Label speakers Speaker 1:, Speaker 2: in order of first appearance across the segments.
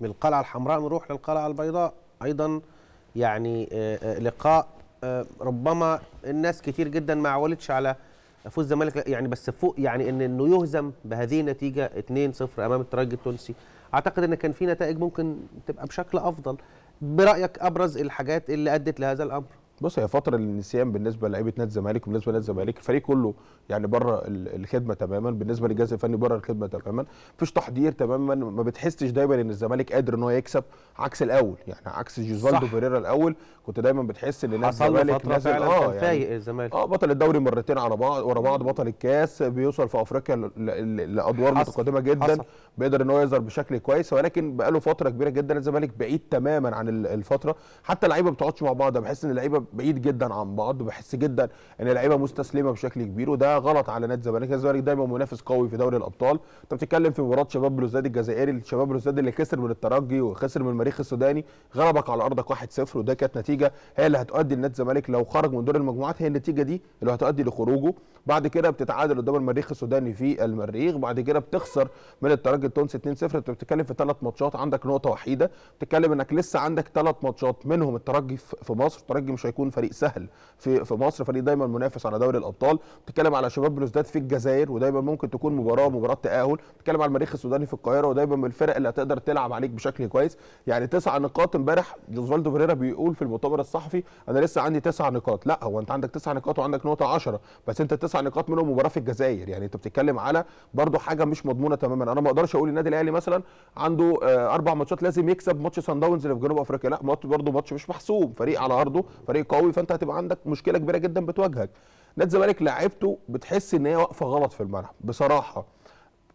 Speaker 1: من القلعه الحمراء نروح للقلعه البيضاء ايضا يعني آه، آه، لقاء آه، ربما الناس كتير جدا ما عولتش على فوز الزمالك يعني بس فوق يعني ان انه يهزم بهذه النتيجه 2-0 امام الترجي التونسي اعتقد ان كان في نتائج ممكن تبقى بشكل افضل برايك ابرز الحاجات اللي ادت لهذا الامر بص هي فتره للنسيان بالنسبه لعيبه نادي الزمالك وبالنسبه لنادي الزمالك الفريق كله يعني بره الخدمه تماما بالنسبه للجهاز الفني بره الخدمه تماما مفيش تحضير تماما ما بتحسش دايما ان الزمالك قادر ان هو يكسب عكس الاول يعني عكس جوزالدو فيريرا الاول كنت دايما بتحس ان نادي الزمالك نازل اه يعني فايق الزمالك اه بطل الدوري مرتين على بعض ورا بعض بطل الكاس بيوصل في افريقيا لادوار متقدمه جدا حصل. بيقدر ان هو يظهر بشكل كويس ولكن بقاله فتره كبيره جدا الزمالك بعيد تماما عن الفتره حتى اللعيبه ما بتقعدش مع بعض بحس ان اللعيبه بعيد جدا عن بعض بحس جدا ان اللعيبه مستسلمه بشكل كبير وده غلط على نادي الزمالك الزمالك دايما منافس قوي في دوري الابطال انت بتتكلم في مباراه شباب بلوزداد الجزائري شباب بلوزداد اللي خسر من الترجي وخسر من المريخ السوداني غلبك على ارضك 1-0 وده كانت نتيجه هي اللي هتؤدي لنادي الزمالك لو خرج من دور المجموعات هي النتيجه دي اللي هتؤدي لخروجه بعد كده بتتعادل قدام المريخ السوداني في المريخ بعد كده بتخسر من الترجي التونسي 2-0 انت بتتكلم في ثلاث ماتشات عندك نقطه وحيده بتتكلم انك لسه عندك ثلاث ماتشات منهم الترجي في مصر الترجي مش يكون فريق سهل في في مصر فريق دايما منافس على دوري الابطال بتتكلم على شباب بلوزداد في الجزائر ودايما ممكن تكون مباراه مباراه تاهل بتتكلم على المريخ السوداني في القاهره ودايما من الفرق اللي هتقدر تلعب عليك بشكل كويس يعني تسع نقاط امبارح جوزفالدو فيريرا بيقول في المؤتمر الصحفي انا لسه عندي تسع نقاط لا هو انت عندك تسع نقاط وعندك نقطه 10 بس انت تسع نقاط منهم مباراه في الجزائر يعني انت بتتكلم على برده حاجه مش مضمونه تماما انا ما اقدرش اقول النادي الاهلي مثلا عنده آه، اربع ماتشات لازم يكسب ماتش سان داونز اللي في جنوب افريقيا لا برده ماتش مش محسوب فريق على ارضه فريق قوي فانت هتبقى عندك مشكله كبيره جدا بتواجهك نادي الزمالك لعبته بتحس ان هي واقفه غلط في الملعب بصراحه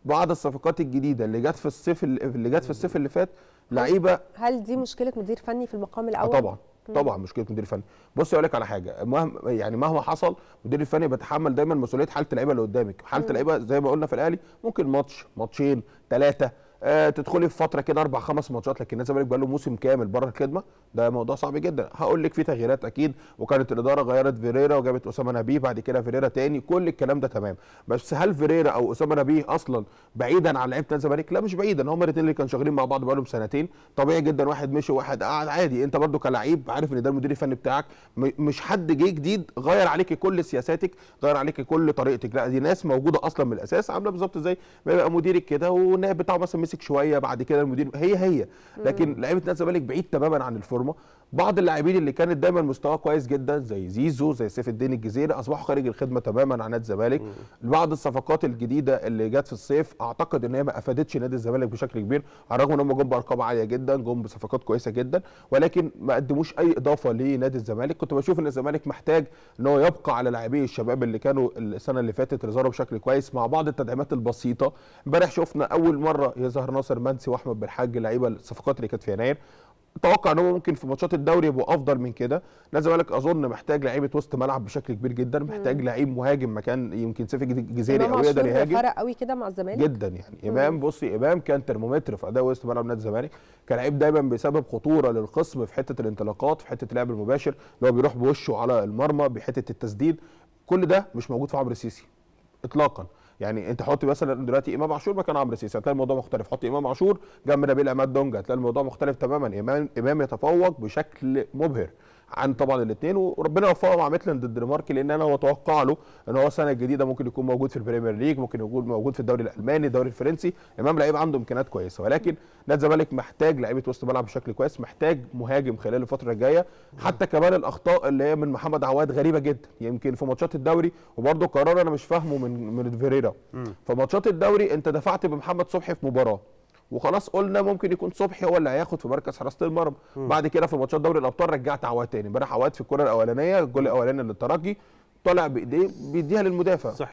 Speaker 1: بعض الصفقات الجديده اللي جت في الصيف اللي جت في الصيف اللي فات لعيبه هل دي مشكله مدير فني في المقام آه، الاول طبعا طبعا مشكله مدير فني بص اقول لك على حاجه مهما يعني مهما حصل المدير الفني بيتحمل دايما مسؤوليه حاله اللعيبه اللي قدامك حاله اللعيبه زي ما قلنا في الاهلي ممكن ماتش ماتشين ثلاثه آه تدخلي في فتره كده اربع خمس ماتشات لكن الزمالك بقى له موسم كامل بره الخدمه ده موضوع صعب جدا هقول لك في تغييرات اكيد وكانت الاداره غيرت فيريرا وجابت اسامه نبيه بعد كده فيريرا تاني كل الكلام ده تمام بس هل فيريرا او اسامه نبيه اصلا بعيدا عن لعيبه الزمالك لا مش بعيدا هم الاثنين اللي كانوا شغالين مع بعض بقالهم سنتين طبيعي جدا واحد مشي وواحد قعد عادي انت برده كلعيب عارف ان ده المدير الفني بتاعك مش حد جه جديد غير عليك كل سياساتك غير عليك كل طريقتك لا دي ناس موجوده اصلا من الاساس عامله بالظبط زي ما يبقى مديرك كده والنائب بتاعه مثلا مسك شويه بعد كده المدير هي هي لكن لعيبه نادي الزمالك بعيد تماما عن الفورمه بعض اللاعبين اللي كانت دايما مستواه كويس جدا زي زيزو زي سيف الدين الجزيري اصبحوا خارج الخدمه تماما عن نادي الزمالك بعض الصفقات الجديده اللي جت في الصيف اعتقد ان هي ما افادتش نادي الزمالك بشكل كبير على الرغم ان هم جم بارقام عاليه جدا جم بصفقات كويسه جدا ولكن ما قدموش اي اضافه لنادي الزمالك كنت بشوف ان الزمالك محتاج ان هو يبقى على لاعبي الشباب اللي كانوا السنه اللي فاتت ظهروا بشكل كويس مع بعض التدعيمات البسيطه امبارح شفنا اول مره يظهر ناصر منسي واحمد بالحاج لعيبه الصفقات اللي كانت في يناير اتوقع ان هو ممكن في ماتشات الدوري يبقوا افضل من كده نادي الزمالك اظن محتاج لعيبه وسط ملعب بشكل كبير جدا محتاج لعيب مهاجم مكان يمكن سيف الجزيري او يقدر يهاجم فرق قوي كده مع الزمالك جدا يعني امام بصي امام كان ترمومتر في اداء وسط ملعب نادي الزمالك كان لعيب دايما بيسبب خطوره للخصم في حته الانطلاقات في حته اللعب المباشر اللي هو بيروح بوشه على المرمى بحته التسديد كل ده مش موجود في عمرو السيسي اطلاقا يعني انت حط مثلا دلوقتي امام عاشور مكان عمرو سيسي هتلاقي الموضوع مختلف حط امام عاشور جنب نبيل عماد دونجا هتلاقي الموضوع مختلف تماما امام امام يتفوق بشكل مبهر عن طبعا الاثنين وربنا يوفقه مع ميتلاند الدنماركي لان انا متوقع له ان هو السنه الجديده ممكن يكون موجود في البريمير ليج ممكن يكون موجود في الدوري الالماني الدوري الفرنسي امام لعيب عنده امكانيات كويسه ولكن نادي الزمالك محتاج لعيبه وسط ملعب بشكل كويس محتاج مهاجم خلال الفتره الجايه حتى كمان الاخطاء اللي هي من محمد عواد غريبه جدا يمكن في ماتشات الدوري وبرده قرار انا مش فاهمه من من فيريرا ماتشات الدوري انت دفعت بمحمد صبحي في مباراه وخلاص قلنا ممكن يكون صبحي هو اللي هياخد في مركز حراسه المرمى بعد كده في ماتشات دوري الابطال رجعت عواد تاني امبارح عواد في الكره الاولانيه الجول الاولاني للترجي طلع بايديه بيديها للمدافع صح.